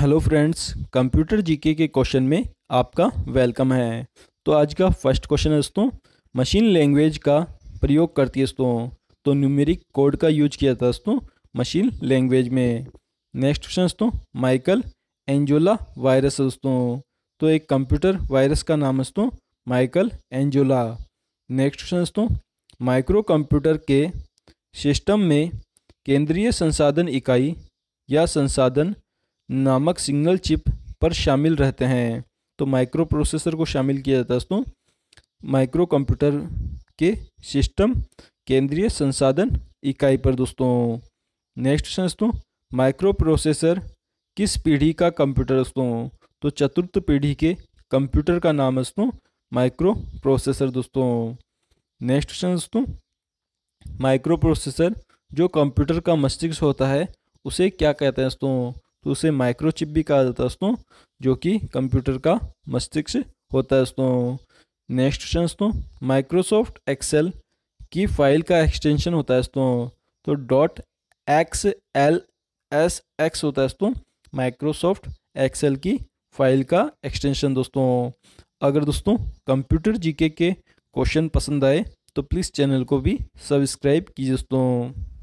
hello friends computer GK के question में आपका वेलकम है तो आज का फर्स्ट क्वेश्चन है दोस्तों मशीन लैंग्वेज का प्रयोग करती है दोस्तों तो न्यूमेरिक कोड का यूज किया था दोस्तों मशीन लैंग्वेज में नेक्स्ट क्वेश्चन दोस्तों माइकल एंजोला वायरस दोस्तों तो एक कंप्यूटर वायरस का नाम दोस्तों माइकल एंजोला नेक्स्ट क्वेश्चन दोस्तों माइक्रो कंप्यूटर के सिस्टम में केंद्रीय संसाधन इकाई या संसाधन नामक सिग्नल चिप पर शामिल रहते हैं तो माइक्रो प्रोसेसर को शामिल किया जाता है दोस्तों माइक्रो कंप्यूटर के सिस्टम केंद्रीय संसाधन इकाई पर दोस्तों नेक्स्ट क्वेश्चन दोस्तों माइक्रो प्रोसेसर किस पीढ़ी का कंप्यूटर दोस्तों तो चतुर्थ पीढ़ी के कंप्यूटर का नाम है दोस्तों माइक्रो प्रोसेसर दोस्तों नेक्स्ट क्वेश्चन दोस्तों माइक्रो प्रोसेसर जो कंप्यूटर का मस्तिष्क होता है उसे क्या कहते हैं दोस्तों तो उसे माइक्रोचिप भी कहा जाता है दोस्तों जो कि कंप्यूटर का मस्तिष्क होता है दोस्तों नेक्स्ट क्वेश्चन दोस्तों माइक्रोसॉफ्ट एक्सेल की फाइल का एक्सटेंशन होता है दोस्तों तो dot X L S X होता है दोस्तों माइक्रोसॉफ्ट एक्सेल की फाइल का एक्सटेंशन दोस्तों अगर दोस्तों कंप्यूटर जीके के क्वेश्चन पसंद आए तो प्लीज़ चैनल को भी सब्सक्राइब कीजिए दोस्तों